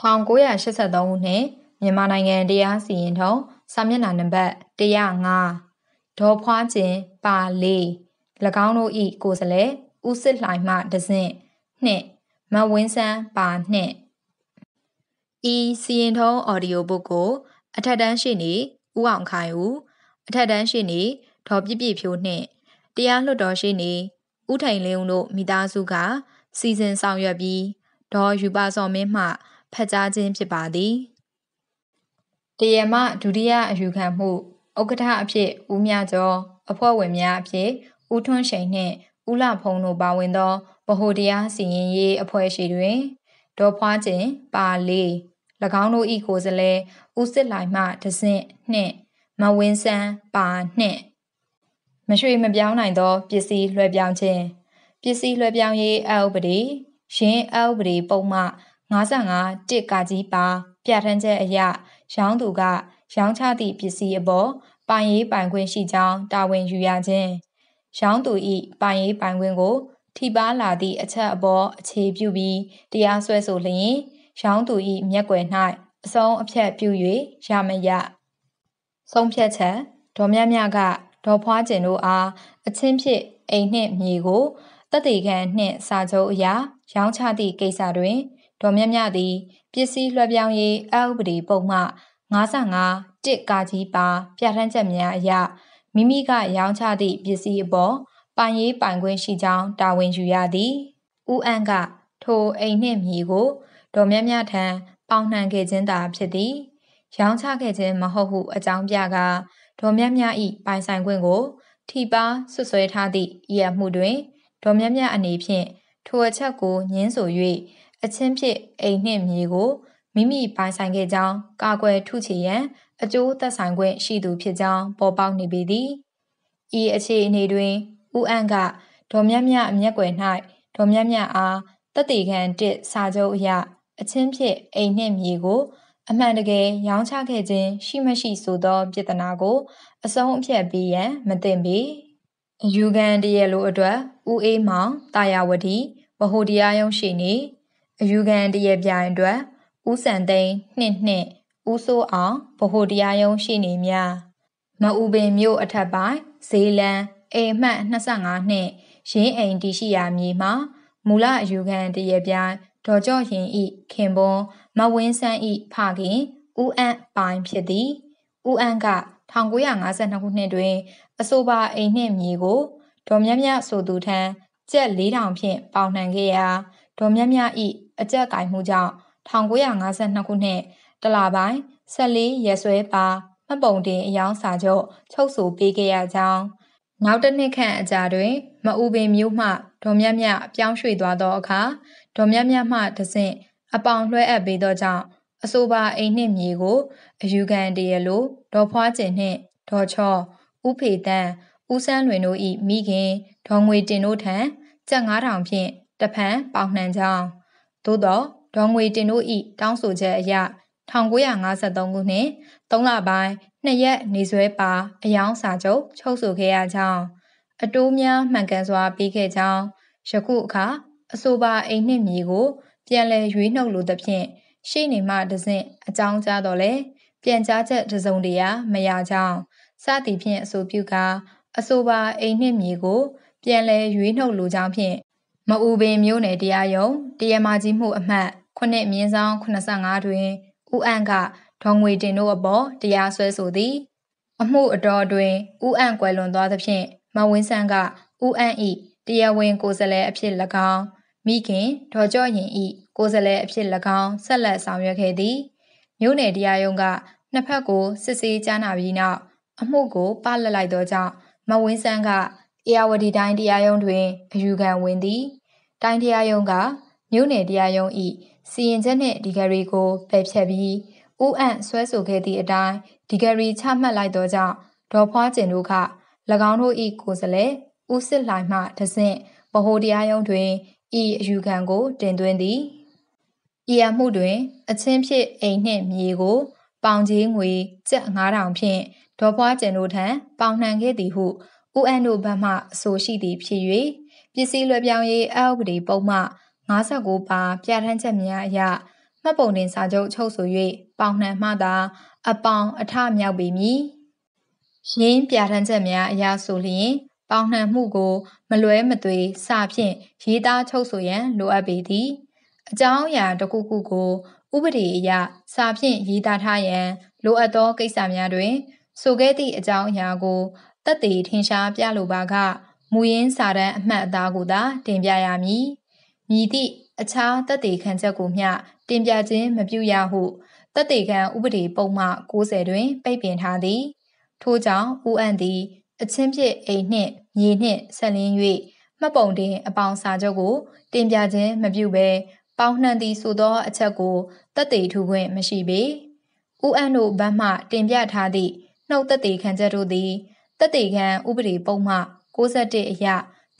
1983ခုနှစ်မြန်မာနိုင်ငံတရားစီရင်ထုံးစာမျက်နှာနံပါတ်105ဒေါ်ဖွားကျင်ပါလေး၎င်းတို့၏ကိုယ်စားလှယ်ဦးစစ်လှိုင်မှဒဇင်နှင့်မဝင်းစန်းပါနှင့်ဤစီရင်ထုံးအော်ဒီယိုဘုတ်ကို အထက်တန်းရှိနေဦးအောင်ခိုင်ဦးအထက်တန်းရှိနေဒေါ်ပြည့်ပြည့်ဖြိုးနှင့်တရားလွှတ်တော်ရှိနေဦးထိုင်လင်းဦးတို့မိသားစုက စီစဉ်ဆောင်ရွက်ပြီးဒေါ်ယူပါစော်မင်းမှဖတ်ကြားခြင်းဖြစ်ပါသည်။တရားမဒုတိယအယူခံမှုဥက္ကဋ္ဌအဖြစ်ဦးမြကျော်အဖွဲ့ဝင်များအဖြစ်ဦးထွန်းရှိန်နှင့်ဦးလဖုံတို့ပါဝင်သောဗဟိုတရားစီရင်ရေးအဖွဲ့ရှိတွင်ဒေါ်ဖွားခြင်းပါလေ၎င်းတို့၏ကိုယ်စားလှယ်ဦးစစ်လိုင်မှဒဆင့်နှင့် မဝင်းဆန်းပါနှင့်မရွှေမပြောင်းနိုင်သောပစ္စည်းလွှဲပြောင်းခြင်းပစ္စည်းလွှဲပြောင်းရေးအဥပဒေရင်းအဥပဒေပုံမှ55တစ်ကကြီးပါ ပြဋ္ဌာန်းချက်အရရောင်းသူက ရောင်းချသည့်ပစ္စည်းအပေါ်ပိုင်ရေးပိုင်ခွင့်ရှိကြောင်းတာဝန်ယူရခြင်းရောင်းသူ၏ပိုင်ရေးပိုင်ခွင့်ကိုထိပါလာသည့်အချက်အပေါ်အခြေပြုပြီးတရားစွဲဆိုလျင် ရောင်းသူ၏မျက်ကွယ်၌အဆုံးအဖြတ်ပြု၍ရမရ ဆုံးဖြတ်ချက်ဒေါ်မြမြကဒေါ်ဖွားကျင်တို့အားအချင်းဖြစ် အိမ်နှင့်မြေကိုတသက်ခံနှင့်စာချုပ်အရာရောင်းချသည့်ကိစ္စတွင်ဒေါ်မြတ်မြသည်ပစ္စည်းလွှဲပြောင်းရေးအဥပဒေပုံမှ55တစ်ကာကြီးပါ ပြဋ္ဌာန်းချက်များအရမိမိကရောင်းချသည့်ပစ္စည်းအပေါ်ပိုင်ရေးပိုင်ခွင့်ရှိကြောင်းတာဝန်ယူရသည်ဦးအန်ကထိုအိမ်နှင့်မြေကိုဒေါ်မြတ်မြထံပေါင်နှံခဲ့ခြင်းသာဖြစ်သည်ရောင်းချခဲ့ခြင်းမဟုတ်ဟုအကြောင်းပြကဒေါ်မြတ်မြဤပိုင်ဆိုင်ခွင့်ကို ထိပါဆွဆွဲထားသည့်ဤအမှုတွင်ဒေါ်မြတ်မြအနေဖြင့်ထိုအချက်ကိုညင်းဆို၍အချင်းဖြစ်အိမ်နှင့်မြေကိုမိမိပိုင်ဆိုင်ခဲ့ကြောင်းကာကွယ်ထုချေရန် အကျိုးသက်ဆိုင်ခွင့်ရှိသူဖြစ်ကြောင်းပေါ်ပေါက်နေပေသည်ဤအခြေအနေတွင်ဦးအန့်ကဒေါ်မြတ်မြတ်အမျက်ွယ်၌ဒေါ်မြတ်မြတ်အားတတိခံတစ်စာချုပ်အရအချင်းဖြစ်အိမ်နှင့်မြေကို အမှန်တကယ်ရောင်းချခဲ့ခြင်းရှိမရှိဆိုသောပြဿနာကိုအဆုံးအဖြတ်ပေးရန် မသင့်ပေယူကန်တရလိုအတွက်ဦးအေးမောင်တာယာဝတီဗဟိုတရားရုံးရှိနေအယူခံတရပြိုင်အတွက်ဦးစံသိန်းနှစ်နှစ်ဦးစိုးအောင်ဗဟိုတရားရုံးရှိနေများမအူပင်မြို့အထက်ပိုင်းဇေလံအိမ်မှတ်25နှစ်ရင်းအိမ်တရှိရာမြေမှာမူလအယူခံတရပြိုင်ဒေါ်ကျော်ရင်ဤခင်ပွန်းမဝင်းဆန်းဤဖခင်ဦးအန့်ပိုင်ဖြစ်သည်ဦးအန့်က1952ခုနှစ်တွင် အဆိုပါအိမ်နှင့်မြေကိုဒေါ်မြတ်မြတ်ဆိုသူထံကျပ်4000ဖြင့်ပေါင်နှံခဲ့ရာဒေါ်မြတ်မြဤအကြက်ကင်မှုကြောင့်1952ခုနှစ်တလပိုင်း14ရက်စွဲပါမှတ်ပုံတင်အယောင်းစာချုပ်ချုပ်ဆိုပေးခဲ့ရကြောင်းနောက်တစ်နှစ်ခန့်အကြာတွင်မအူပင်မျိုးမှဒေါ်မြတ်မြပြောင်းရွှေ့သွားသောအခါဒေါ်မြတ်မြမှတဆင့်အပေါင်လွှဲအပ်ပေးသောကြောင့်အဆိုပါအိမ်နှင့်မြေကိုအယူခံတရလိုဒေါ်ဖွားကျင်နှင့်ဒေါ်ချောဥဖေတန်းဦးစန်းလွင်တို့၏မိခင်ဒေါ်ငွေတင်တို့ထံကျပ်9000ဖြင့်တဖန်ပေါင်နှံကြောင်းသို့တော့ဒေါငွေတင်တို့ဤတောင်းဆိုချက်အရ1953ခုနှစ်3လပိုင်း2ရက်နေဆွဲပါအယောင်းစာချုပ်ချုပ်ဆိုခဲ့ရကြောင်းအတိုးများမှန်ကန်စွာပြီးခဲ့ကြောင်းယခုအခါအဆိုပါအိမ်နှင့်မြေကို ပြန်လည်ရွေးနှုတ်လိုသဖြင့်ရှိနေမှတစဉ်အကြောင်းကြားတော့လဲပြန်ကြားချက်တစုံတရာမရကြောင်းစသည်ဖြင့်အဆိုပြုကာအဆိုပါအိမ်နှင့်မြေကို ပြန်လည်ရွေးနှုတ်လိုကြောင်းဖြင့်မအူပင်မြို့နယ်တရားရုံးတရားမကြီးမှုအမှတ်9မြင်းဆောင်85တွင်ဦးအန့်ကဒေါငွေတင်တို့အပေါ်တရားစွဲဆိုသည် အမှုအတော်တွင်ဦးအန့်ကွယ်လွန်သွားသဖြင့်မဝင်းဆန်းကဦးအန့်ဤတရားဝင်ကိုယ်စားလှယ်အဖြစ်၎င်းမိခင်ဒေါ်ကျော်ရင်ဤကိုယ်စားလှယ်အဖြစ်၎င်းဆက်လက်ဆောင်ရွက်ခဲ့သည်မြို့နယ်တရားရုံးကနှစ်ဖက်ကိုစစ်ဆေးကြားနာပြီးနောက်အမှုကိုပလတ်လိုက်သောကြောင့်မဝင်းဆန်းကဧရာဝတီတိုင်းတရားရုံးတွင်အယူခံဝင်သည် တိုင်းတရားရုံးကမြို့နယ်တရားရုံး၏စီရင်ချက်နှင့်ဒီဂရီကိုပယ်ဖြတ်ပြီးဥအံ့ဆွဲဆိုခဲ့သည့်အတိုင်းဒီဂရီချမှတ်လိုက်သောကြောင့်ဒေါ်ဖွားကျင်တို့က၎င်းတို့၏ကိုယ်စားလှယ်ဦးစစ်လှိုင်မှတဆင့်ဗဟိုတရားရုံးတွင်ဤအယူခံကိုတင်သွင်းသည်ဤအမှုတွင် အချင်းဖြစ်အိမ်နှင့်မြေကို ပေါင်ကြီးငွေကျပ်9000ဖြင့်ဒေါ်ဖွားကျင်တို့ထံပေါင်နှံခဲ့သည်ဟု ON တို့ဘက်မှအဆိုရှိသည်ဖြစ်၍ပစ္စည်းလွှဲပြောင်းရေးအဥပဒေပုံမှ59ပါပြဋ္ဌာန်းချက်များအရမှတ်ပုံတင်စာချုပ်ချုပ်ဆို၍ပေါင်နှံမှသာအပေါင်အထမြောက်ပေမည်။ရင်းပြဋ္ဌာန်းချက်များအရဆိုလျင်ပေါင်နှံမှုကို မလွဲမသွေစဖြင့်ရေးသားချုပ်ဆိုရန် လိုအပ်ပေသည်။အကြောင်းအရာတစ်ခုခုကို ဥပဒေအရစာဖြင့်ရေးသားထားရန်လိုအပ်သောကိစ္စများတွင်ဆိုခဲ့သည့်အကြောင်းအရာကိုတက်သေးထင်ရှားပြလိုပါကမူရင်းစာတမ်းအမှတ်အသားကိုသာ တင်ပြရမည်။မည်သည့်အခြားတက်သေးခံချက်ကိုမျှတင်ပြခြင်းမပြုရဟုတက်သေးခံဥပဒေပုံမှ90တွင်ပိတ်ပင်ထားသည်။ထို့ကြောင့် UN သည် အချင်းဖြစ်အိမ်နှင့်မြေနှင့်ဆက်လင်း၍မှတ်ပုံတင် အပေါင်းစာချုပ်ကိုတင်ပြခြင်းမပြုဘဲပေါင်းနှံသည်ဆိုသောအချက်ကိုတက်သေးထူခွင့်မရှိပေ။ UN တို့ဘက်မှတင်ပြထားသည့်နှုတ်သက်သေခံချက်တို့သည်တက်တေခံဥပဒေပုံမှ61အရ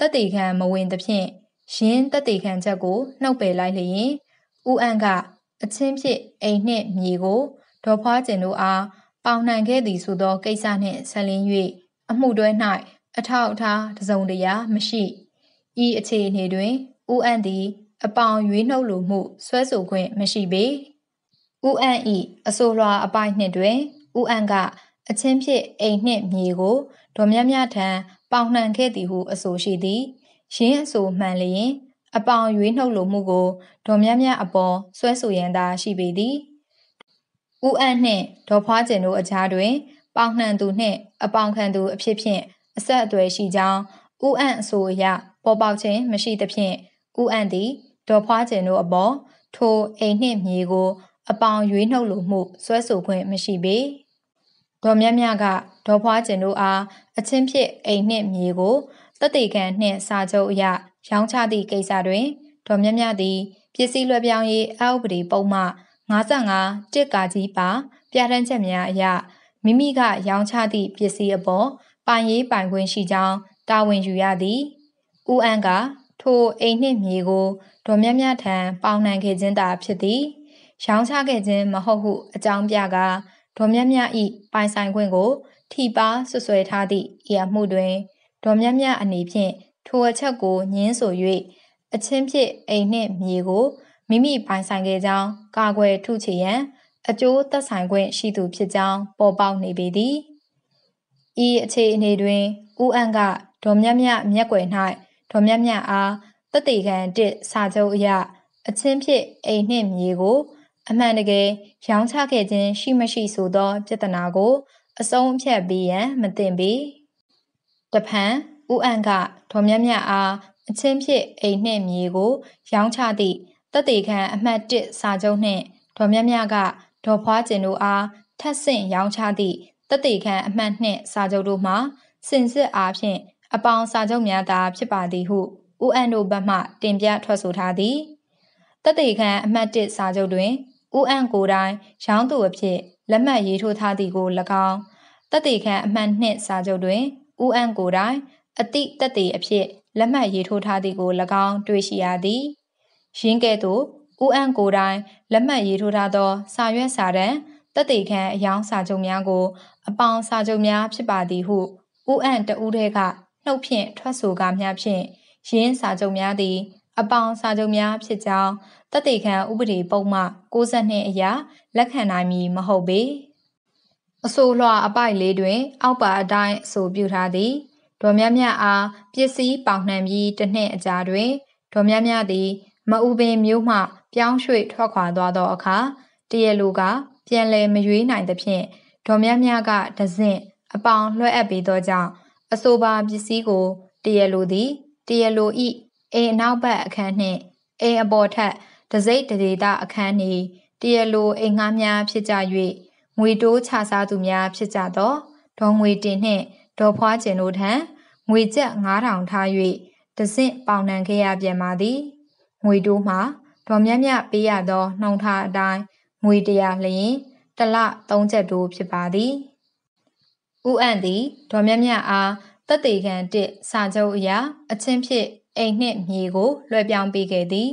တက်တေခံမဝင်သဖြင့်ရင်းတက်တေခံချက်ကိုနှုတ်ပယ်လိုက်လျင်ဦးအန်ကအချင်းဖြစ်အိမ်နှင့်မြေကိုဒေါ်ဖွားကျင်တို့အားပေါင်နှံခဲ့သည်ဆိုသော ကိစ္စနှင့်ဆက်လင်း၍အမှုတွဲ၌အထောက်အထားတစုံတရာမရှိဤအခြေအနေတွင်ဦးအန်သည်အပေါင်ရွေးနှုတ်လိုမှုဆွဲဆိုခွင့်မရှိပေဦးအန်ဤအဆိုလွှာအပိုင်းနှစ်တွင်ဦးအန်ကအချင်းဖြစ်အိမ်နှင့်မြေကိုဒေါ်မြတ်မြထံပေါင်နှံခဲ့သည်ဟုအဆိုရှိသည်ရင်းအဆိုမှန်လျင်အပေါင်ရွေးနှုတ်လိုမှုကိုဒေါ်မြတ်မြအပေါ်ဆွဲဆိုရန်သာရှိပေသည်ဦးအန့်နှင့်ဒေါ်ဖွားကျင်တို့အကြားတွင်ပေါင်နှံသူနှင့် အပေါင်ခံသူအဖြစ်ဖြင့်အဆက်အသွယ်ရှိကြောင်းဦးအန့်အဆိုအရပေါ်ပေါက်ခြင်းမရှိသဖြင့်ဦးအန့်သည်ဒေါ်ဖွားကျင်တို့အပေါ်ထိုအိမ်နှင့်မြေကို အပေါင်ရွေးနှုတ်လိုမှုဆွဲဆိုခွင့်မရှိပေ။ဒေါ်မြတ်မြကဒေါ်ဖွားကျင်တို့အားအချင်းဖြစ်အိမ်နှင့်မြေကိုတသက်တေခံနှင့်စာချုပ်အရရောင်းချသည့်ကိစ္စတွင်ဒေါ်မြတ်မြသည်ပစ္စည်းလွှဲပြောင်းရေးအဥပဒေပုံမှ55တစ်ကာကြီးပါ ပြဋ္ဌာန်းချက်များအရမိမိက ရောင်းချသည့်ပစ္စည်းအပေါ်ပိုင်ရေးပိုင်ခွင့်ရှိကြောင်းတာဝန်ယူရသည်။ဦးအန်ကထိုအိမ်နှင့်မြေကိုဒေါ်မြတ်မြထံပေါင်နှံခဲ့ခြင်းသာဖြစ်သည်။ရောင်းချခဲ့ခြင်းမဟုတ်ဟုအကြောင်းပြကားဒေါ်မြတ်မြတ်ဤပိုင်ဆိုင်ခွင့်ကို ထိပါဆွဆွဲထားသည့်ဤအမှုတွင်ဒေါ်မြတ်မြတ်အနေဖြင့်ထိုအချက်ကိုညင်းဆို၍အချင်းဖြစ်အိမ်နှင့်မြေကိုမိမိပိုင်ဆိုင်ခဲ့ကြောင်းကာကွယ်ထုချေရန်အကျိုးသက်ဆိုင်ခွင့်ရှိသူဖြစ်ကြောင်းပေါ်ပေါက်နေပေသည်ဤအခြေအနေတွင်ဦးအန်ကဒေါ်မြတ်မြတ်မျက်ွယ်၌ဒေါ်မြတ်မြတ်အားတတိခံတစ်စာချုပ်အရအချင်းဖြစ်အိမ်နှင့်မြေကိုအမှန်တကယ်ရောင်းချခဲ့ခြင်းရှိမရှိဆိုသောပြဿနာကို အဆုံးအဖြတ်ပေးရန်မသင့်ပေ။တဖန်ဦးအန်ကဒေါ်မြတ်မြတ်အားအချင်းဖြစ်အိမ်နှင့်မြေကိုရောင်းချသည့်တသက်ခံအမှတ်1စာချုပ်နှင့်ဒေါ်မြတ်မြတ်ကဒေါ်ဖွားကျင်တို့အားထက်ဆင့်ရောင်းချသည့်တသက်ခံအမှတ်2စာချုပ်တို့မှာစင်စစ်အားဖြင့်အပေါင်းစာချုပ်များသာဖြစ်ပါသည်ဟုဦးအန်တို့ဘက်မှ တင်ပြထွက်ဆိုထားသည်တသက်ခံအမှတ်1စာချုပ်တွင်ဦးအန့်ကိုတိုင်ရောင်းသူအဖြစ်လက်မှတ်ရေးထိုးထားသည်ကို၎င်းတက်တေခန့်အမှတ်နှင့်စာချုပ်တွင်ဦးအန့်ကိုတိုင်အတိတက်တေအဖြစ်လက်မှတ်ရေးထိုးထားသည်ကို၎င်း တွေ့ရှိရသည်ရင်းကဲ့သို့ဦးအန့်ကိုတိုင်လက်မှတ်ရေးထိုးထားသော စာရွက်စာတမ်းတက်တေခန့်အယောင်းစာချုပ်များကို အပေါင်းစာချုပ်များဖြစ်ပါသည်ဟုဦးအန့်တဦးတည်းကနှုတ်ဖြင့်ထွက်ဆိုကားများဖြင့်ရင်းစာချုပ်များသည်အပေါင်စာချုပ်များဖြစ်ကြောင်းတသက်ခံဥပဒေပုံမှ62အရာလက်ခံနိုင်မည်မဟုတ်ပေအဆိုလွှာအပိုက်လေးတွင်အောက်ပါအတိုင်းအဆိုပြုထားသည်ဒေါ်မြတ်မြတ်အားပစ္စည်းပေါင်နှံပြီးတစ်နှစ်အကြာတွင်ဒေါ်မြတ်မြတ်သည်မအူပင်မျိုးမှ ပြောင်းရွှေ့ထွက်ခွာသွားသောအခါတရလူကပြန်လည်မရွေးနိုင်သဖြင့်ဒေါ်မြတ်မြတ်ကဒဇင့်အပေါင်လွှဲအပ်ပြီးသောကြောင့်အဆိုပါပစ္စည်းကိုတရလူသည်တရလူ၏အိမ်အနောက်ဘက်အခန်းနှင့်အိမ်အပေါ်ထက်တစိမ့်တဒေတာအခန်းနှင့်တရလိုအိမ်ငှားများဖြစ်ကြ၍ငွေတိုးချစားသူများဖြစ်ကြသောဒေါ်ငွေတင်နှင့်ဒေါ်ဖွားကျင်တို့ထံငွေကျပ်9000ထား၍တစင့်ပေါင်နှံခဲ့ရပြန်ပါသည်ငွေတိုးမှာဒေါ်မြတ်မြတ်ပေးရသောနှုံထားအတိုင်းငွေတရာလျင်တလ3ချက်တို့ဖြစ်ပါသည်ဥအံ့သည်ဒေါ်မြတ်မြတ်အားတသက်ခံတစ်စာချုပ်အရာအချင်းဖြစ်အိမ်နှင့်မြေကိုလွှဲပြောင်းပေးခဲ့သည်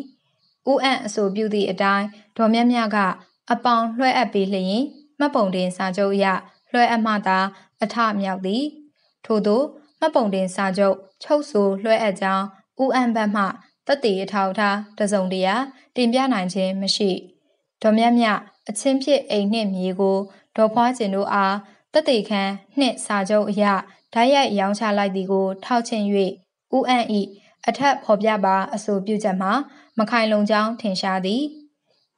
ဦးအံ့အဆိုပြုသည့်အတိုင်းဒေါ်မြတ်မြကအပေါင်လွှဲအပ်ပေးလျင်မှတ်ပုံတင်စာချုပ်အရလွှဲအပ်မှသာအထမြောက်သည်ထို့သောမှတ်ပုံတင်စာချုပ်ချုပ်ဆိုလွှဲအပ်ကြောင်းဦးအံ့ဘက်မှသက်တည်အထောက်အထားတစုံတရာတင်ပြနိုင်ခြင်းမရှိဒေါ်မြတ်မြအချင်းဖြစ်အိမ်နှင့်မြေကိုဒေါ်ဖွားကျင်တို့အားတက်တေခန်းနှင့်စာချုပ်အရဓာတ်ရိုက်ရောင်းချလိုက်သည်ကိုထောက်ချင်၍ဦးအံ့၏အထက်ဖော်ပြပါအဆိုပြုချက်မှာမခိုင်လုံကြောင်းထင်ရှားသည်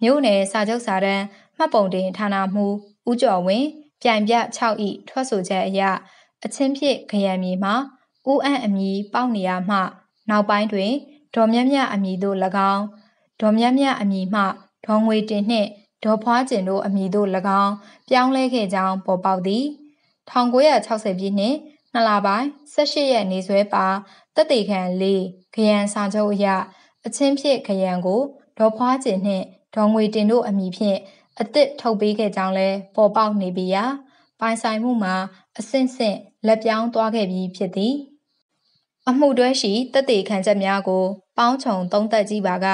မြို့နယ်စာချုပ်စာတမ်းမှတ်ပုံတင်ဌာနမှူးဦးကျော်ဝင်းပြိုင်ပြ6ဤထွက်ဆိုချက်အရအချင်းဖြစ်ခရံမီမှာဦးအန့်အမည်ပေါက်နေရမှ နောက်ပိုင်းတွင်ဒေါ်မြတ်မြတ်အမည်တို့၎င်းဒေါ်မြတ်မြတ်အမည်မှဒေါ်ငွေတင်နှင့်ဒေါ်ဖွားကျင်တို့အမည်တို့၎င်း ပြောင်းလဲခဲ့ကြောင်းပေါ်ပေါက်သည်1960ပြည့်နှစ်နှစ်လပိုင်း18ရက်နေ့စွဲပါတက်တေခံ၄ခရံစာချုပ်အရအချင်းဖြစ်ခရံကိုဒေါ်ဖွားကျင်နှင့်ဒေါ်ငွေတင်တို့အမည်ဖြင့်အသစ်ထုတ်ပေးခဲ့ကြောင်းလဲပေါ်ပေါက်နေပြီးရာပိုင်ဆိုင်မှုမှာအဆင့်ဆင့်လက်ပြောင်းသွားခဲ့ပြီးဖြစ်သည်အမှုတွဲရှိတက်တေခံချက်များကို ပေါင်းချုံသုံးသက်ကြည့်ပါက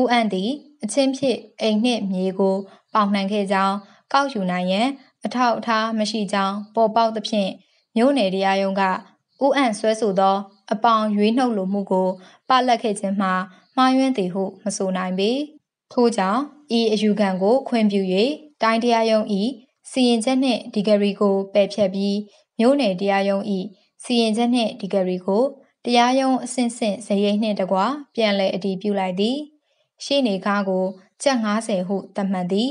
ဦးအန့်သည်အချင်းဖြစ်အိမ်နှင့်မြေကို ပေါင်နှံခဲ့ကြောင်းကောက်ယူနိုင်ရန်အထောက်အထားမရှိကြောင်းပေါ်ပေါက်သဖြင့်မြို့နယ်တရားရုံးကဦးအန့်ဆွဲဆိုသောအပေါင်ရွေးနှုတ်လိုမှုကိုပလက်ခဲ့ခြင်းမှာမှားယွင်းသည်ဟု မဆိုနိုင်ပေ ထို့ကြောင့်ဤအယူခံကိုခွင့်ပြု၍တိုင်းတရားရုံးဤစီရင်ချက်နှင့်ဒီဂရီကိုပယ်ဖျက်ပြီးမြို့နယ်တရားရုံးဤစီရင်ချက်နှင့်ဒီဂရီကို တရားရုံးအဆင့်ဆင့်ဇယိတ်နှင့်တကွာပြန်လည်အတည်ပြုလိုက်သည်ရှေ့နေကားကိုကျပ်90ဟုသတ်မှတ်သည်